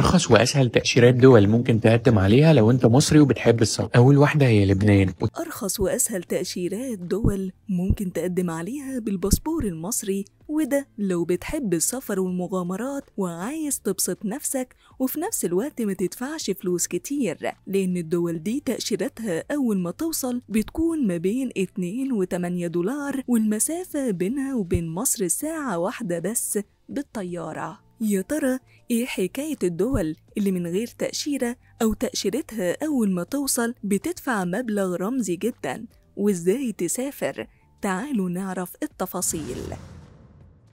أرخص وأسهل تأشيرات دول ممكن تقدم عليها لو أنت مصري وبتحب السفر أول واحدة هي لبنان أرخص وأسهل تأشيرات دول ممكن تقدم عليها بالباسبور المصري وده لو بتحب السفر والمغامرات وعايز تبسط نفسك وفي نفس الوقت ما تدفعش فلوس كتير لأن الدول دي تأشيرتها أول ما توصل بتكون ما بين 2 و 8 دولار والمسافة بينها وبين مصر ساعة واحدة بس بالطيارة يا ترى إيه حكاية الدول اللي من غير تأشيرة أو تأشيرتها أول ما توصل بتدفع مبلغ رمزي جدا وإزاي تسافر؟ تعالوا نعرف التفاصيل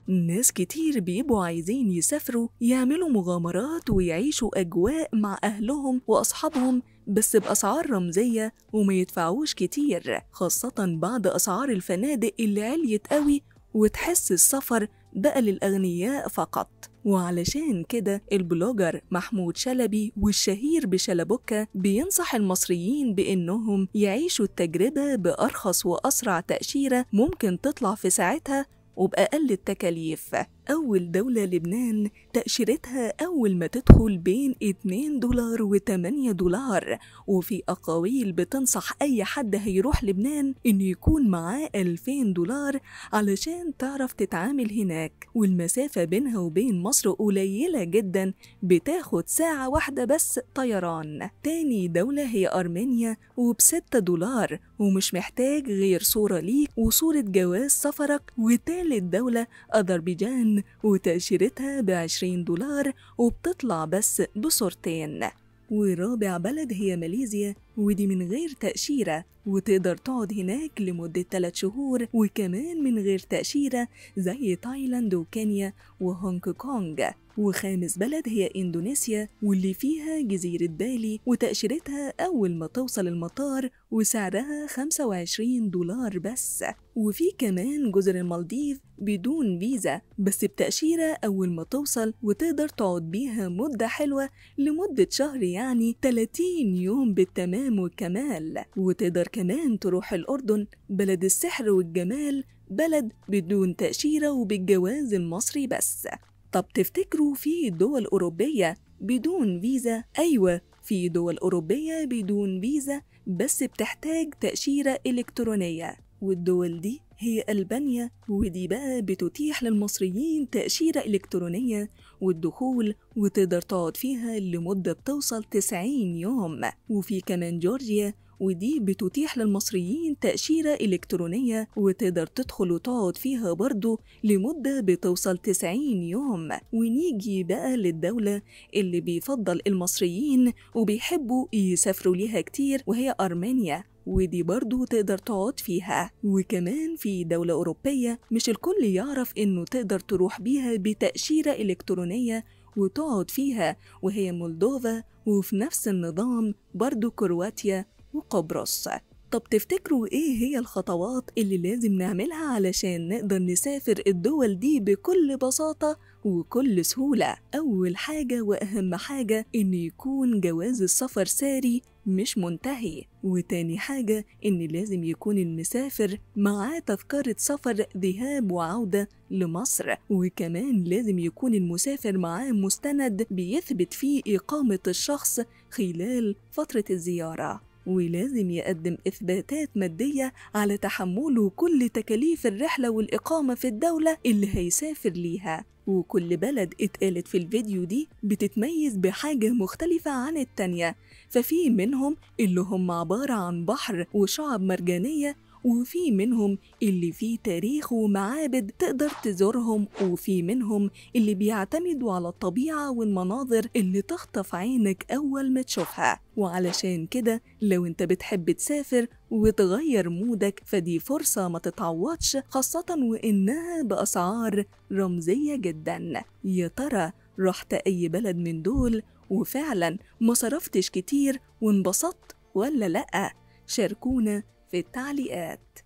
ناس كتير بيبقوا عايزين يسافروا يعملوا مغامرات ويعيشوا أجواء مع أهلهم وأصحابهم بس بأسعار رمزية وما يدفعوش كتير خاصة بعد أسعار الفنادق اللي عليت قوي وتحس السفر بقى للأغنياء فقط وعلشان كده البلوجر محمود شلبي والشهير بشلبوكا بينصح المصريين بإنهم يعيشوا التجربة بأرخص وأسرع تأشيرة ممكن تطلع في ساعتها وبأقل التكاليف أول دولة لبنان تأشيرتها أول ما تدخل بين 2 دولار و8 دولار وفي أقاويل بتنصح أي حد هيروح لبنان إنه يكون معاه 2000 دولار علشان تعرف تتعامل هناك والمسافة بينها وبين مصر قليلة جدا بتاخد ساعة واحدة بس طيران تاني دولة هي أرمينيا 6 دولار ومش محتاج غير صورة ليك وصورة جواز سفرك وتالت بتحل الدولة أذربيجان وتأشيرتها بعشرين دولار وبتطلع بس بصورتين ورابع بلد هي ماليزيا ودي من غير تأشيرة وتقدر تقعد هناك لمدة 3 شهور وكمان من غير تأشيرة زي تايلاند وكينيا وهونج كونج وخامس بلد هي إندونيسيا واللي فيها جزيرة بالي وتأشيرتها أول ما توصل المطار وسعرها 25 دولار بس وفي كمان جزر المالديف بدون فيزا بس بتأشيرة أول ما توصل وتقدر تقعد بيها مدة حلوة لمدة شهر يعني 30 يوم بالتمام الإسلام والكمال وتقدر كمان تروح الأردن بلد السحر والجمال بلد بدون تأشيرة وبالجواز المصري بس طب تفتكروا في دول أوروبية بدون فيزا؟ أيوة في دول أوروبية بدون فيزا بس بتحتاج تأشيرة إلكترونية والدول دي هي ألبانيا ودي بقى بتتيح للمصريين تأشيرة إلكترونية والدخول وتقدر تقعد فيها لمدة بتوصل 90 يوم وفي كمان جورجيا ودي بتتيح للمصريين تأشيرة إلكترونية وتقدر تدخل وتقعد فيها برضه لمدة بتوصل 90 يوم ونيجي بقى للدولة اللي بيفضل المصريين وبيحبوا يسافروا ليها كتير وهي أرمينيا ودي برضه تقدر تقعد فيها وكمان في في دولة أوروبية مش الكل يعرف إنه تقدر تروح بيها بتأشيرة إلكترونية وتقعد فيها وهي مولدوفا وفي نفس النظام برضو كرواتيا وقبرص طب تفتكروا إيه هي الخطوات اللي لازم نعملها علشان نقدر نسافر الدول دي بكل بساطة وكل سهولة؟ أول حاجة وأهم حاجة إن يكون جواز السفر ساري مش منتهي وتاني حاجة إن لازم يكون المسافر معاه تذكرة سفر ذهاب وعودة لمصر وكمان لازم يكون المسافر معاه مستند بيثبت فيه إقامة الشخص خلال فترة الزيارة ولازم يقدم إثباتات مادية على تحمله كل تكاليف الرحلة والإقامة في الدولة اللي هيسافر ليها وكل بلد اتقالت في الفيديو دي بتتميز بحاجة مختلفة عن التانية ففي منهم اللي هم عبارة عن بحر وشعب مرجانية وفي منهم اللي فيه تاريخ ومعابد تقدر تزورهم وفي منهم اللي بيعتمدوا على الطبيعة والمناظر اللي تخطف عينك أول ما تشوفها وعلشان كده لو انت بتحب تسافر وتغير مودك فدي فرصة ما تتعوضش خاصة وإنها بأسعار رمزية جدا يا ترى رحت أي بلد من دول وفعلا ما صرفتش كتير وانبسطت ولا لأ شاركونا في التعليقات